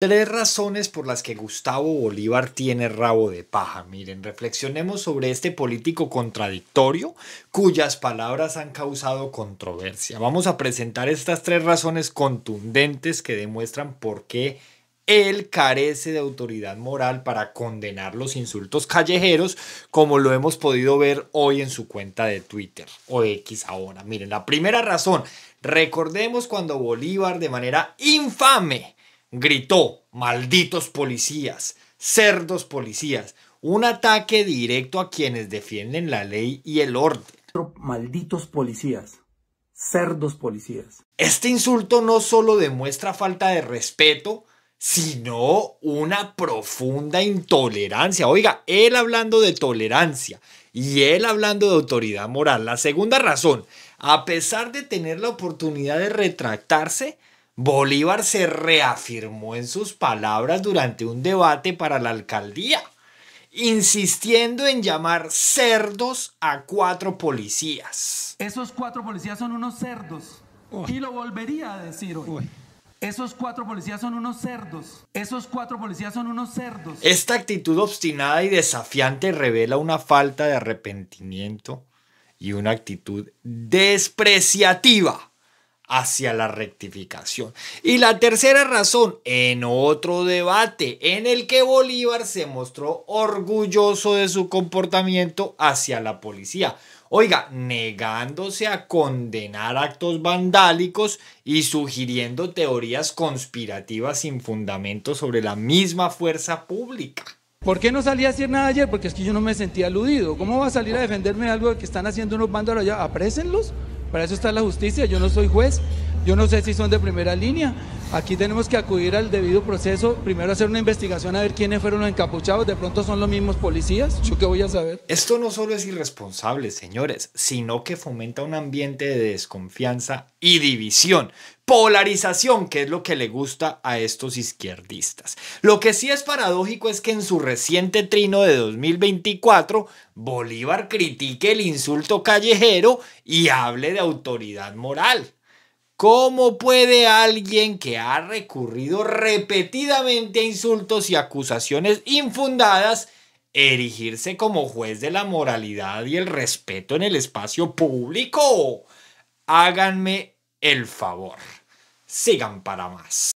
Tres razones por las que Gustavo Bolívar tiene rabo de paja. Miren, reflexionemos sobre este político contradictorio cuyas palabras han causado controversia. Vamos a presentar estas tres razones contundentes que demuestran por qué él carece de autoridad moral para condenar los insultos callejeros, como lo hemos podido ver hoy en su cuenta de Twitter o X ahora. Miren, la primera razón, recordemos cuando Bolívar de manera infame gritó, malditos policías, cerdos policías, un ataque directo a quienes defienden la ley y el orden. Malditos policías, cerdos policías. Este insulto no solo demuestra falta de respeto, sino una profunda intolerancia. Oiga, él hablando de tolerancia y él hablando de autoridad moral. La segunda razón, a pesar de tener la oportunidad de retractarse, Bolívar se reafirmó en sus palabras durante un debate para la alcaldía, insistiendo en llamar cerdos a cuatro policías. Esos cuatro policías son unos cerdos. Y lo volvería a decir hoy. Esos cuatro policías son unos cerdos. Esos cuatro policías son unos cerdos. Esta actitud obstinada y desafiante revela una falta de arrepentimiento y una actitud despreciativa hacia la rectificación. Y la tercera razón, en otro debate en el que Bolívar se mostró orgulloso de su comportamiento hacia la policía. Oiga, negándose a condenar actos vandálicos y sugiriendo teorías conspirativas sin fundamento sobre la misma fuerza pública. ¿Por qué no salí a decir nada ayer? Porque es que yo no me sentía aludido. ¿Cómo va a salir a defenderme de algo que están haciendo unos vándalos allá? ¿Aprésenlos? Para eso está la justicia, yo no soy juez, yo no sé si son de primera línea. Aquí tenemos que acudir al debido proceso, primero hacer una investigación a ver quiénes fueron los encapuchados, de pronto son los mismos policías, yo qué voy a saber. Esto no solo es irresponsable, señores, sino que fomenta un ambiente de desconfianza y división, polarización, que es lo que le gusta a estos izquierdistas. Lo que sí es paradójico es que en su reciente trino de 2024, Bolívar critique el insulto callejero y hable de autoridad moral. ¿Cómo puede alguien que ha recurrido repetidamente a insultos y acusaciones infundadas erigirse como juez de la moralidad y el respeto en el espacio público? Háganme el favor. Sigan para más.